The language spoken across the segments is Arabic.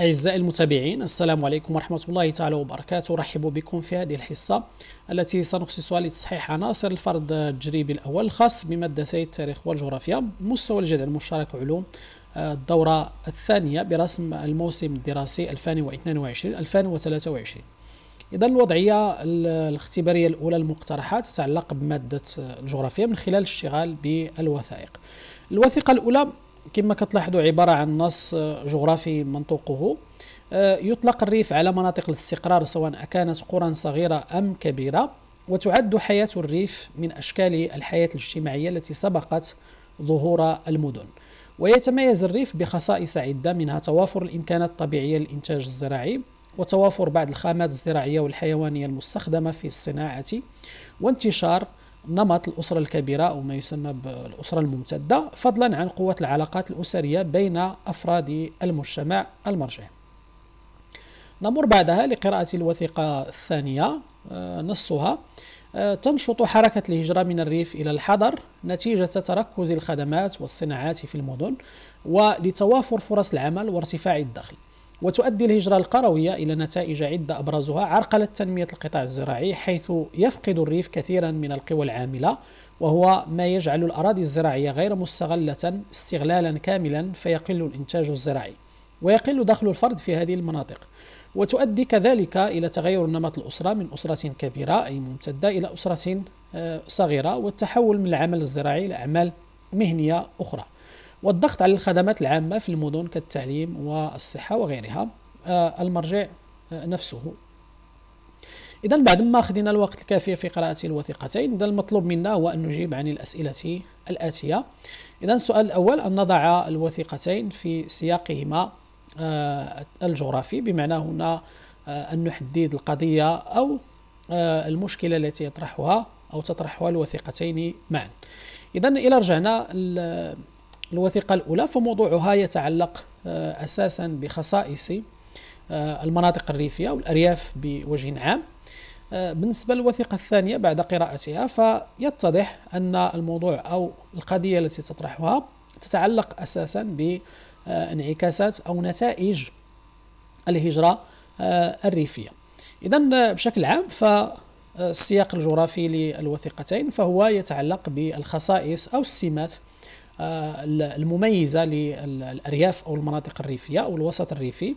أعزائي المتابعين السلام عليكم ورحمة الله تعالى وبركاته رحب بكم في هذه الحصة التي سنخصصها لتصحيح عناصر الفرض التجريبي الأول الخاص بمادتي التاريخ والجغرافيا مستوى الجدل المشترك علوم آه، الدورة الثانية برسم الموسم الدراسي 2022-2023 إذا الوضعية الاختبارية الأولى المقترحة تتعلق بمادة الجغرافيا من خلال الاشتغال بالوثائق الوثيقة الأولى كما كتلاحظوا عبارة عن نص جغرافي منطوقه آه، يطلق الريف على مناطق الاستقرار سواء كانت قرى صغيرة أم كبيرة وتعد حياة الريف من أشكال الحياة الاجتماعية التي سبقت ظهور المدن ويتميز الريف بخصائص عدة منها توافر الإمكانات الطبيعية للإنتاج الزراعي وتوافر بعض الخامات الزراعية والحيوانية المستخدمة في الصناعة وانتشار نمط الأسرة الكبيرة أو ما يسمى بالأسرة الممتدة فضلا عن قوة العلاقات الأسرية بين أفراد المجتمع المرجعي نمر بعدها لقراءة الوثيقة الثانية آه، نصها آه، تنشط حركة الهجرة من الريف إلى الحضر نتيجة تركز الخدمات والصناعات في المدن ولتوافر فرص العمل وارتفاع الدخل وتؤدي الهجرة القروية إلى نتائج عدة أبرزها عرقلة تنمية القطاع الزراعي حيث يفقد الريف كثيرا من القوى العاملة وهو ما يجعل الأراضي الزراعية غير مستغلة استغلالا كاملا فيقل الإنتاج الزراعي ويقل دخل الفرد في هذه المناطق وتؤدي كذلك إلى تغير نمط الأسرة من أسرة كبيرة أي ممتدة إلى أسرة آه، صغيرة والتحول من العمل الزراعي لأعمال مهنية أخرى والضغط على الخدمات العامة في المدن كالتعليم والصحة وغيرها آه، المرجع آه، نفسه إذا بعد ما أخذنا الوقت الكافي في قراءة الوثيقتين إذا المطلوب منا هو أن نجيب عن الأسئلة الآتية إذا السؤال الأول أن نضع الوثيقتين في سياقهما آه، الجغرافي بمعنى هنا أن نحدد القضية أو المشكلة التي يطرحها أو تطرحها الوثيقتين معا إذا إلى رجعنا الوثيقة الأولى فموضوعها يتعلق آه، أساسا بخصائص آه، المناطق الريفية والأرياف بوجه عام آه، بالنسبة للوثيقة الثانية بعد قراءتها فيتضح أن الموضوع أو القضية التي تطرحها تتعلق أساسا بانعكاسات أو نتائج الهجرة الريفية إذا بشكل عام ف السياق الجغرافي للوثيقتين فهو يتعلق بالخصائص أو السمات آه، المميزة للأرياف أو المناطق الريفية أو الوسط الريفي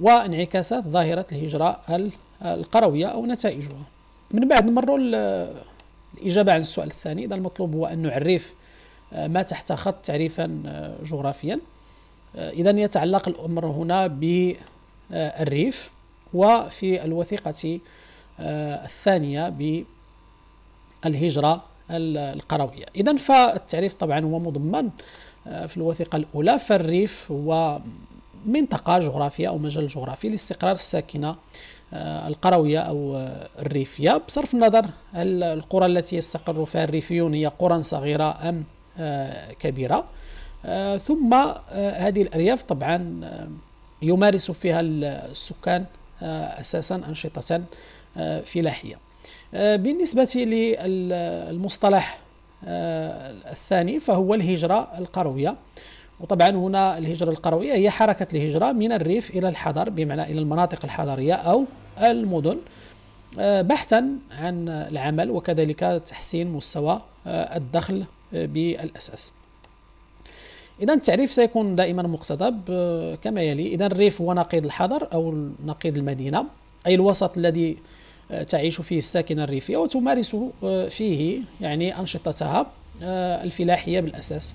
وانعكاسات ظاهرة الهجرة القروية أو نتائجها من بعد نمروا الإجابة عن السؤال الثاني إذا المطلوب هو أن نعرف آه، ما تحت خط تعريفا آه، جغرافيا إذا يتعلق الأمر هنا بالريف وفي الوثيقة الثانية بالهجرة القرويه اذا فالتعريف طبعا هو مضمن آه، في الوثيقه الاولى فالريف هو منطقه جغرافيه او مجال جغرافي لاستقرار الساكنه آه، القرويه او آه، الريفيه بصرف النظر هل القرى التي يستقر فيها الريفيون هي قرى صغيره ام كبيره ثم هذه الارياف طبعا يمارس فيها السكان اساسا انشطه فلاحيه آه، بالنسبة للمصطلح آه، الثاني فهو الهجرة القروية وطبعا هنا الهجرة القروية هي حركة الهجرة من الريف إلى الحضر بمعنى إلى المناطق الحضرية أو المدن آه، بحثا عن العمل وكذلك تحسين مستوى الدخل بالأساس إذا التعريف سيكون دائما مقتضب كما يلي إذا الريف هو نقيض الحضر أو نقيض المدينة أي الوسط الذي تعيش فيه الساكنة الريفية وتمارس آه، فيه يعني أنشطتها آه، الفلاحية بالأساس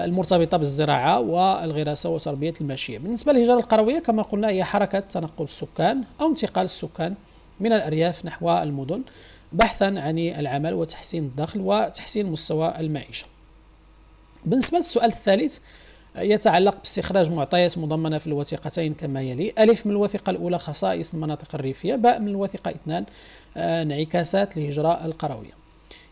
المرتبطة بالزراعة والغراسة وتربية الماشية بالنسبة للهجرة القروية كما قلنا هي حركة تنقل السكان أو انتقال السكان من الأرياف نحو المدن بحثا عن العمل وتحسين الدخل وتحسين مستوى المعيشة بالنسبة للسؤال الثالث يتعلق باستخراج معطيات مضمنة في الوثيقتين كما يلي ألف من الوثيقة الأولى خصائص المناطق الريفية باء من الوثيقة اثنان آه، انعكاسات الهجرة القروية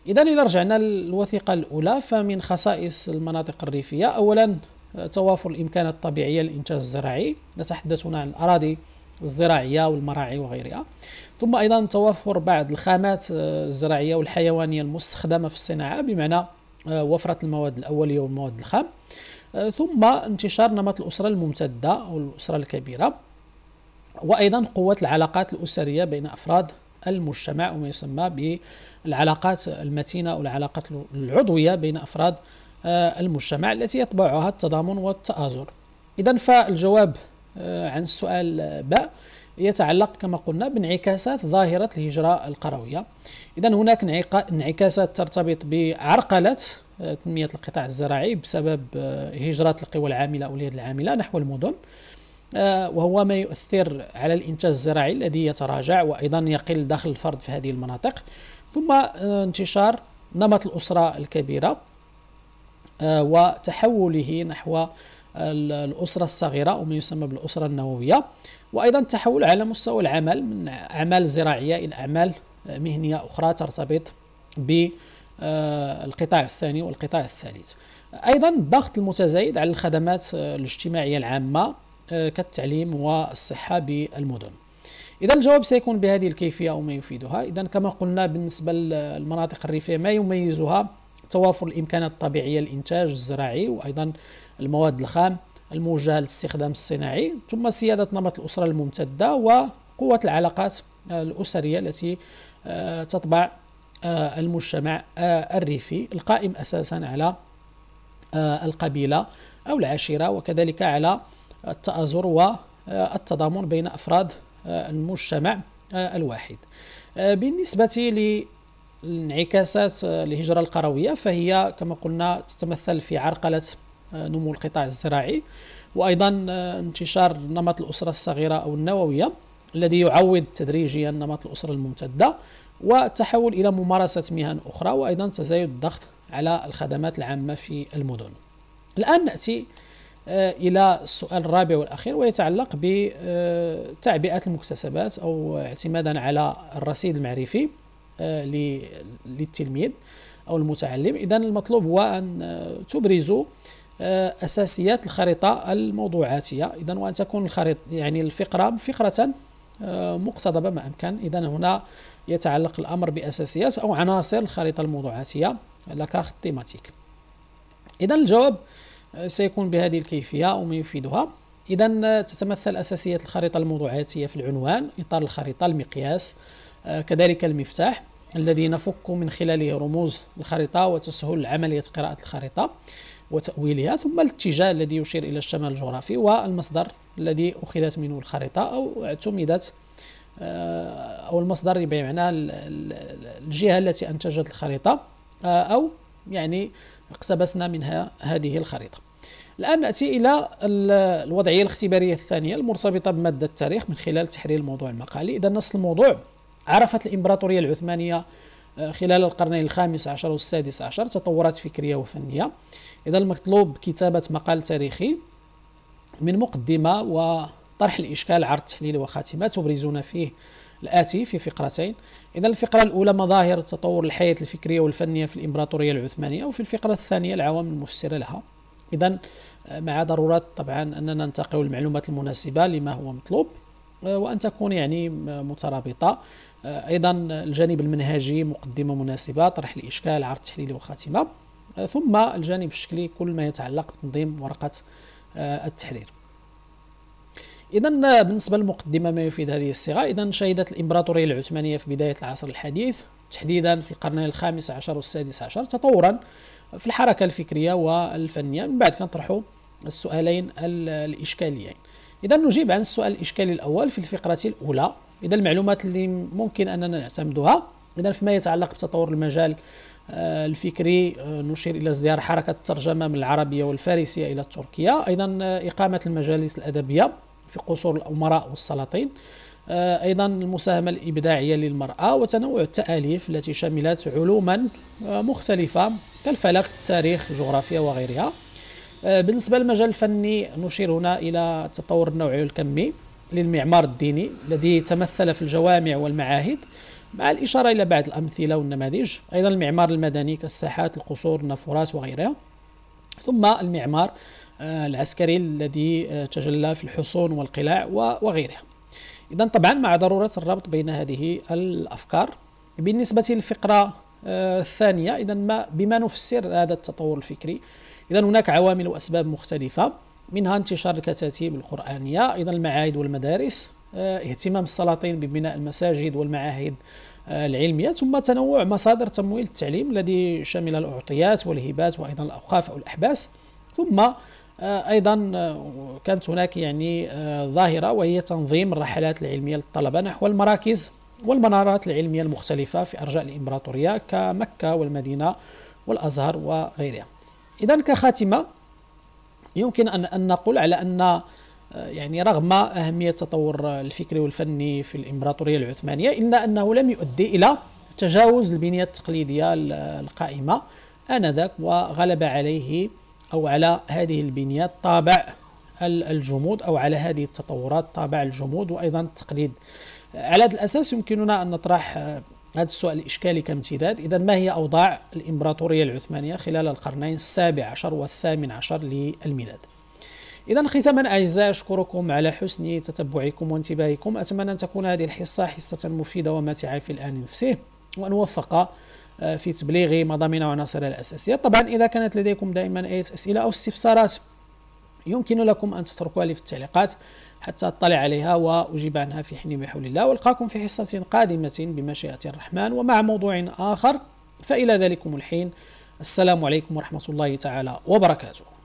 إذا إذا رجعنا للوثيقة الأولى فمن خصائص المناطق الريفية أولا آه، توافر الإمكانات الطبيعية للإنتاج الزراعي نتحدث هنا عن الأراضي الزراعية والمراعي وغيرها ثم أيضا توافر بعض الخامات آه، الزراعية والحيوانية المستخدمة في الصناعة بمعنى وفرة المواد الأولية والمواد الخام آه، ثم انتشار نمط الأسرة الممتدة أو الأسرة الكبيرة وأيضا قوة العلاقات الأسرية بين أفراد المجتمع وما يسمى بالعلاقات المتينة أو العلاقات العضوية بين أفراد آه، المجتمع التي يطبعها التضامن والتآزر إذا فالجواب آه، عن السؤال باء يتعلق كما قلنا بانعكاسات ظاهرة الهجرة القروية إذا هناك انعكاسات ترتبط بعرقلة تنمية القطاع الزراعي بسبب آه، هجرة القوى العاملة أو اليد العاملة نحو المدن آه، وهو ما يؤثر على الإنتاج الزراعي الذي يتراجع وأيضا يقل دخل الفرد في هذه المناطق ثم آه، انتشار نمط الأسرة الكبيرة وتحوله نحو الأسرة الصغيرة أو ما يسمى بالأسرة النووية وأيضا التحول على مستوى العمل من أعمال زراعية إلى أعمال مهنية أخرى ترتبط ب آه، القطاع الثاني والقطاع الثالث ايضا الضغط المتزايد على الخدمات آه، الاجتماعيه العامه آه، كالتعليم والصحه بالمدن اذا الجواب سيكون بهذه الكيفيه وما يفيدها اذا كما قلنا بالنسبه للمناطق الريفيه ما يميزها توافر الامكانات الطبيعيه للانتاج الزراعي وايضا المواد الخام الموجهه للاستخدام الصناعي ثم سياده نمط الاسره الممتده وقوه العلاقات الاسريه التي تطبع آه، المجتمع آه، الريفي القائم أساسا على آه، القبيلة أو العشيرة وكذلك على التآزر والتضامن بين أفراد المجتمع الواحد بالنسبة للانعكاسات الهجرة القروية فهي كما قلنا تتمثل في عرقلة نمو القطاع الزراعي وأيضا انتشار نمط الأسرة الصغيرة أو النووية الذي يعوض تدريجيا نمط الأسرة الممتدة والتحول إلى ممارسة مهن أخرى وأيضا تزايد الضغط على الخدمات العامة في المدن الآن نأتي آه، إلى السؤال الرابع والأخير ويتعلق بتعبئة المكتسبات أو اعتمادا على الرصيد المعرفي آه، للتلميذ أو المتعلم إذا المطلوب هو أن تبرزوا آه، اساسيات الخريطه الموضوعاتيه اذا وان تكون الخريطه يعني الفقره فقره مقتضبة ما أمكن إذا هنا يتعلق الأمر بأساسيات أو عناصر الخريطة الموضوعاتية لكارت تيماتيك إذا الجواب سيكون بهذه الكيفية وما يفيدها إذا تتمثل أساسيات الخريطة الموضوعاتية في العنوان إطار الخريطة المقياس آه، كذلك المفتاح الذي نفك من خلاله رموز الخريطة وتسهل عملية قراءة الخريطة وتأويلها ثم الاتجاه الذي يشير إلى الشمال الجغرافي والمصدر الذي أخذت منه الخريطة أو اعتمدت آه، أو المصدر اللي بمعنى الجهة التي أنتجت الخريطة آه، أو يعني اقتبسنا منها هذه الخريطة الآن نأتي إلى الوضعية الاختبارية الثانية المرتبطة بمادة التاريخ من خلال تحرير الموضوع المقالي إذا نص الموضوع عرفت الإمبراطورية العثمانية آه، خلال القرنين الخامس عشر والسادس عشر تطورات فكرية وفنية إذا المطلوب كتابة مقال تاريخي من مقدمة وطرح الإشكال عرض تحليل وخاتمة تبرزون فيه الآتي في فقرتين إذا الفقرة الأولى مظاهر تطور الحياة الفكرية والفنية في الإمبراطورية العثمانية وفي الفقرة الثانية العوامل المفسرة لها إذا آه، مع ضرورة طبعا أننا ننتقل المعلومات المناسبة لما هو مطلوب آه، وأن تكون يعني آه، مترابطة أيضا الجانب المنهجي مقدمة مناسبة طرح الإشكال عرض تحليل وخاتمة ثم الجانب الشكلي كل ما يتعلق بتنظيم ورقة آه، التحرير إذا آه، بالنسبة للمقدمة ما يفيد هذه الصيغة إذا شهدت الإمبراطورية العثمانية في بداية العصر الحديث تحديدا في القرنين الخامس عشر والسادس عشر تطورا في الحركة الفكرية والفنية من بعد كنطرحوا السؤالين الإشكاليين إذا نجيب عن السؤال الإشكالي الأول في الفقرة الأولى إذا المعلومات اللي ممكن أننا نعتمدها إذا فيما يتعلق بتطور المجال آه، الفكري آه، نشير إلى ازدهار حركة الترجمة من العربية والفارسية إلى التركية أيضا آه، إقامة المجالس الأدبية في قصور الأمراء والسلاطين ايضا المساهمه الابداعيه للمراه وتنوع التاليف التي شملت علوما مختلفه كالفلك التاريخ الجغرافيا وغيرها بالنسبه للمجال الفني نشير هنا الى التطور النوعي والكمي للمعمار الديني الذي تمثل في الجوامع والمعاهد مع الإشارة إلى بعض الأمثلة والنماذج أيضا المعمار المدني كالساحات القصور النافورات وغيرها ثم المعمار آه، العسكري الذي آه، تجلى في الحصون والقلاع وغيرها إذا طبعا مع ضرورة الربط بين هذه الأفكار بالنسبة للفقرة آه، الثانية إذا ما بما نفسر هذا التطور الفكري إذا هناك عوامل وأسباب مختلفة منها انتشار الكتاتيب القرآنية أيضا المعاهد والمدارس آه، اهتمام السلاطين ببناء المساجد والمعاهد آه، العلمية ثم تنوع مصادر تمويل التعليم الذي شمل الأعطيات والهبات وأيضا الأوقاف أو الأحباس ثم آه، ايضا كانت هناك يعني ظاهره وهي تنظيم الرحلات العلميه للطلبه نحو المراكز والمنارات العلميه المختلفه في ارجاء الامبراطوريه كمكه والمدينه والازهر وغيرها. اذا كخاتمه يمكن ان نقول على ان آه، يعني رغم أهمية التطور الفكري والفني في الإمبراطورية العثمانية إلا أنه لم يؤدي إلى تجاوز البنية التقليدية القائمة آنذاك وغلب عليه أو على هذه البنية طابع الجمود أو على هذه التطورات طابع الجمود وأيضا التقليد آه، على هذا الأساس يمكننا أن نطرح آه، هذا السؤال الإشكالي كامتداد إذا ما هي أوضاع الإمبراطورية العثمانية خلال القرنين السابع عشر والثامن عشر للميلاد؟ اذا ختاما اعزائي اشكركم على حسن تتبعكم وانتباهكم اتمنى ان تكون هذه الحصه حصه مفيده وماتعه في الان نفسه وان وفق آه، في تبليغ مضامين وعناصر الاساسيه طبعا اذا كانت لديكم دائما اي اسئله او استفسارات يمكن لكم ان تتركوها لي في التعليقات حتى اطلع عليها واجيب عنها في حين بحول الله والقاكم في حصه قادمه بمشيئه الرحمن ومع موضوع اخر فالى ذلكم الحين السلام عليكم ورحمه الله تعالى وبركاته